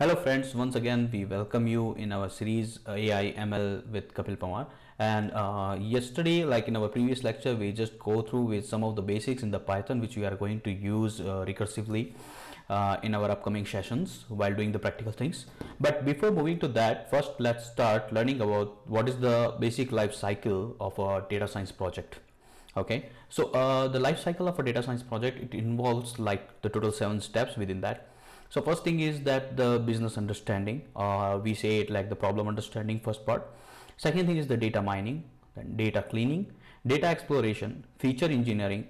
Hello friends, once again we welcome you in our series uh, AI ML with Kapil Pawar and uh, yesterday like in our previous lecture we just go through with some of the basics in the Python which we are going to use uh, recursively uh, in our upcoming sessions while doing the practical things. But before moving to that, first let's start learning about what is the basic life cycle of a data science project okay so uh, the life cycle of a data science project it involves like the total seven steps within that so first thing is that the business understanding, uh, we say it like the problem understanding first part. Second thing is the data mining, then data cleaning, data exploration, feature engineering,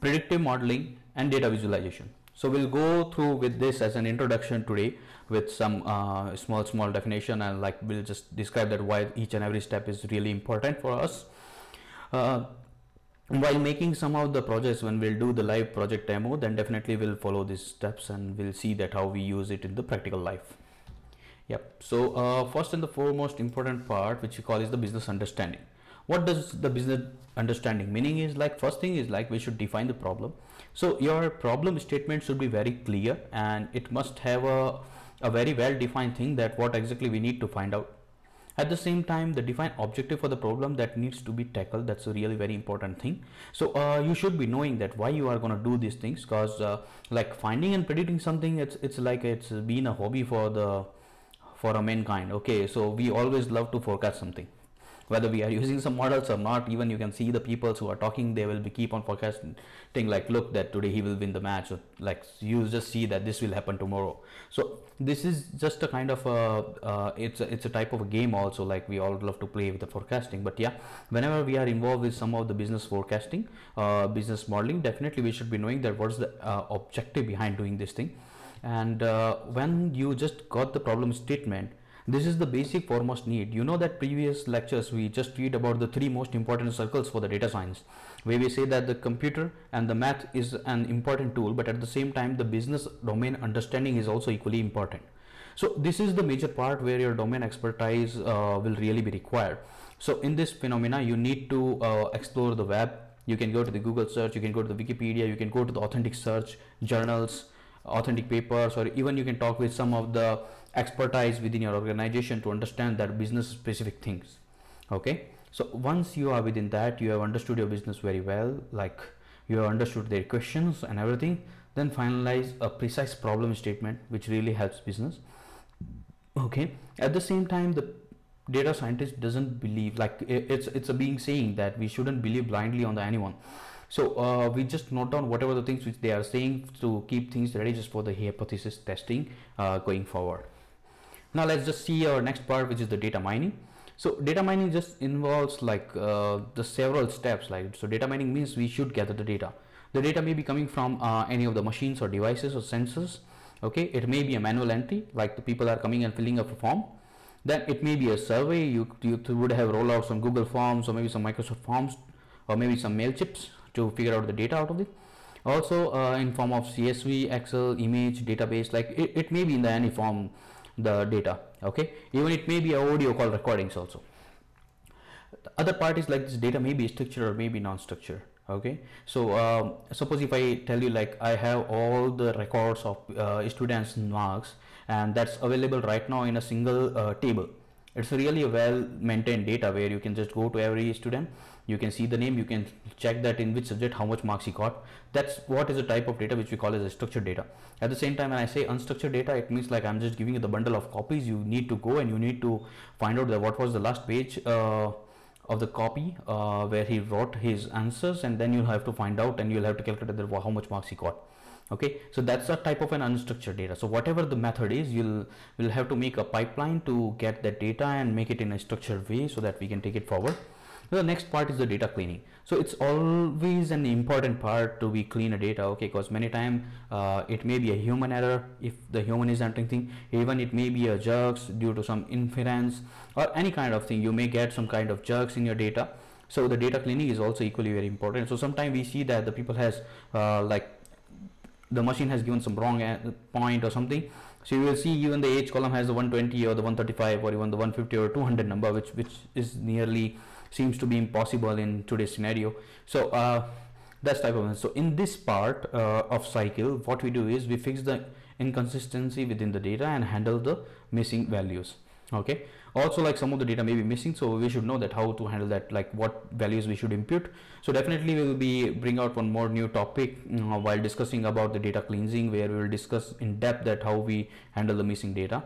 predictive modeling and data visualization. So we'll go through with this as an introduction today with some uh, small small definition and like we'll just describe that why each and every step is really important for us. Uh, while making some of the projects when we'll do the live project demo then definitely we'll follow these steps and we'll see that how we use it in the practical life yep so uh, first and the foremost important part which we call is the business understanding what does the business understanding meaning is like first thing is like we should define the problem so your problem statement should be very clear and it must have a, a very well defined thing that what exactly we need to find out at the same time the defined objective for the problem that needs to be tackled that's a really very important thing so uh, you should be knowing that why you are going to do these things because uh, like finding and predicting something it's it's like it's been a hobby for the for a mankind okay so we always love to forecast something whether we are using some models or not even you can see the people who are talking they will be keep on forecasting like look that today he will win the match or like you just see that this will happen tomorrow so this is just a kind of a uh, it's a, it's a type of a game also like we all love to play with the forecasting but yeah whenever we are involved with some of the business forecasting uh, business modeling definitely we should be knowing that what's the uh, objective behind doing this thing and uh, when you just got the problem statement this is the basic foremost need. You know that previous lectures we just read about the three most important circles for the data science where we say that the computer and the math is an important tool but at the same time the business domain understanding is also equally important. So this is the major part where your domain expertise uh, will really be required. So in this phenomena you need to uh, explore the web. You can go to the Google search, you can go to the Wikipedia, you can go to the authentic search, journals, authentic papers or even you can talk with some of the expertise within your organization to understand that business specific things okay so once you are within that you have understood your business very well like you have understood their questions and everything then finalize a precise problem statement which really helps business okay at the same time the data scientist doesn't believe like it's it's a being saying that we shouldn't believe blindly on the anyone so uh, we just note down whatever the things which they are saying to keep things ready just for the hypothesis testing uh, going forward now let's just see our next part which is the data mining so data mining just involves like uh, the several steps like so data mining means we should gather the data the data may be coming from uh, any of the machines or devices or sensors okay it may be a manual entry like the people are coming and filling up a form then it may be a survey you, you would have rolled out some google forms or maybe some microsoft forms or maybe some mail chips to figure out the data out of it also uh, in form of csv excel image database like it, it may be in the any form the data okay even it may be audio call recordings also the other part is like this data may be structured or maybe non-structured okay so um, suppose if i tell you like i have all the records of uh, students marks and that's available right now in a single uh, table it's really a well maintained data where you can just go to every student you can see the name you can check that in which subject how much marks he got that's what is the type of data which we call as a structured data at the same time when i say unstructured data it means like i'm just giving you the bundle of copies you need to go and you need to find out that what was the last page uh, of the copy uh, where he wrote his answers and then you'll have to find out and you'll have to calculate how much marks he got okay so that's a type of an unstructured data so whatever the method is you'll will have to make a pipeline to get that data and make it in a structured way so that we can take it forward the next part is the data cleaning so it's always an important part to be clean a data okay because many time uh, it may be a human error if the human is entering thing even it may be a jerks due to some inference or any kind of thing you may get some kind of jerks in your data so the data cleaning is also equally very important so sometimes we see that the people has uh, like the machine has given some wrong uh, point or something so you will see even the age column has the 120 or the 135 or even the 150 or 200 number which which is nearly seems to be impossible in today's scenario so uh, that's type of thing. so in this part uh, of cycle what we do is we fix the inconsistency within the data and handle the missing values okay also like some of the data may be missing so we should know that how to handle that like what values we should impute so definitely we will be bring out one more new topic uh, while discussing about the data cleansing where we will discuss in depth that how we handle the missing data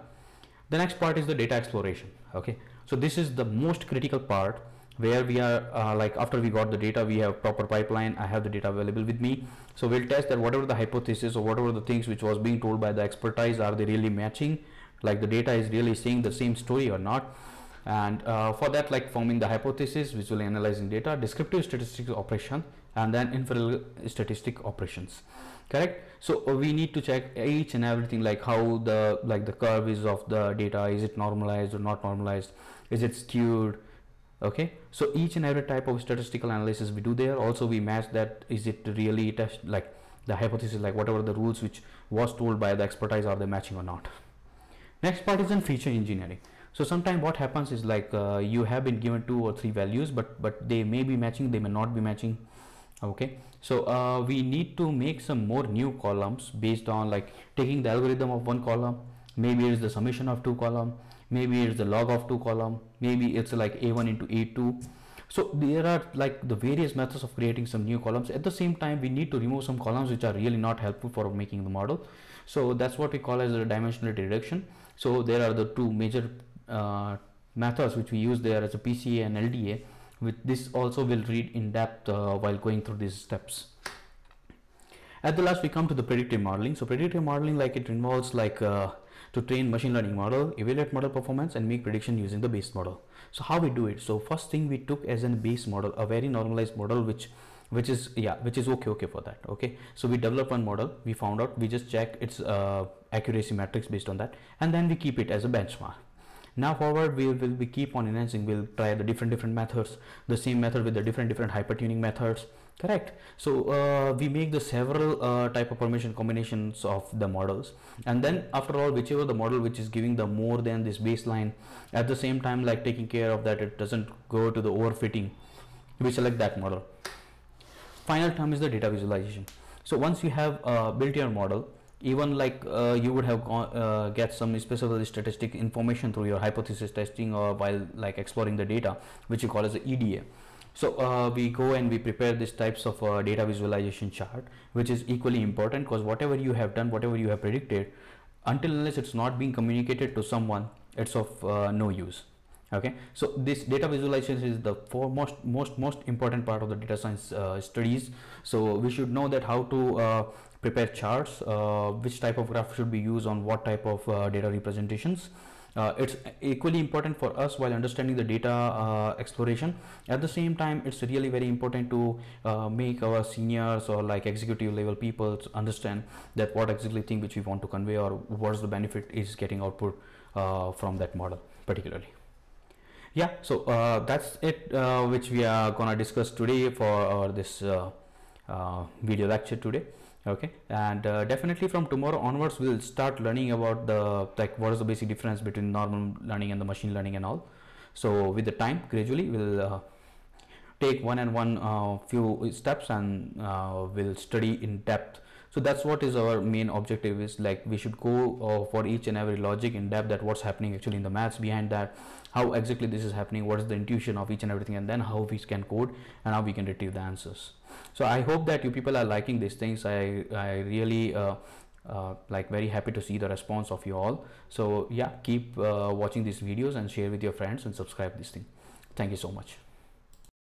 the next part is the data exploration okay so this is the most critical part where we are uh, like after we got the data we have proper pipeline i have the data available with me so we'll test that whatever the hypothesis or whatever the things which was being told by the expertise are they really matching like the data is really saying the same story or not and uh, for that like forming the hypothesis visually analyzing data descriptive statistical operation and then inferential statistic operations correct so uh, we need to check each and everything like how the like the curve is of the data is it normalized or not normalized is it skewed okay so each and every type of statistical analysis we do there also we match that is it really test like the hypothesis like whatever the rules which was told by the expertise are they matching or not next part is in feature engineering so sometimes what happens is like uh, you have been given two or three values but but they may be matching they may not be matching okay so uh, we need to make some more new columns based on like taking the algorithm of one column maybe it's the summation of two column maybe it's the log of two column maybe it's like a1 into a2 so there are like the various methods of creating some new columns at the same time we need to remove some columns which are really not helpful for making the model so that's what we call as the dimensionality reduction so there are the two major uh, methods which we use there as a PCA and LDA. With this also will read in depth uh, while going through these steps. At the last we come to the predictive modeling. So predictive modeling like it involves like uh, to train machine learning model, evaluate model performance and make prediction using the base model. So how we do it? So first thing we took as a base model, a very normalized model which which is yeah which is okay okay for that okay so we develop one model we found out we just check its uh, accuracy matrix based on that and then we keep it as a benchmark now forward we will we keep on enhancing we'll try the different different methods the same method with the different different hypertuning methods correct so uh, we make the several uh, type of permission combinations of the models and then after all whichever the model which is giving the more than this baseline at the same time like taking care of that it doesn't go to the overfitting we select that model final term is the data visualization so once you have uh, built your model even like uh, you would have uh, get some specific statistic information through your hypothesis testing or while like exploring the data which you call as the EDA so uh, we go and we prepare these types of uh, data visualization chart which is equally important because whatever you have done whatever you have predicted until unless it's not being communicated to someone it's of uh, no use okay so this data visualization is the foremost most most important part of the data science uh, studies so we should know that how to uh, prepare charts uh, which type of graph should be used on what type of uh, data representations uh, it's equally important for us while understanding the data uh, exploration at the same time it's really very important to make our seniors or like executive level people understand that what exactly thing which we want to convey or what's the benefit is getting output from that model particularly yeah so uh, that's it uh, which we are gonna discuss today for uh, this uh, uh, video lecture today okay and uh, definitely from tomorrow onwards we'll start learning about the like what is the basic difference between normal learning and the machine learning and all so with the time gradually we'll uh, take one and one uh, few steps and we'll study in depth so that's what is our main objective is like we should go uh, for each and every logic in depth that what's happening actually in the maths behind that how exactly this is happening what is the intuition of each and everything and then how we can code and how we can retrieve the answers so i hope that you people are liking these things i i really uh, uh, like very happy to see the response of you all so yeah keep uh, watching these videos and share with your friends and subscribe this thing thank you so much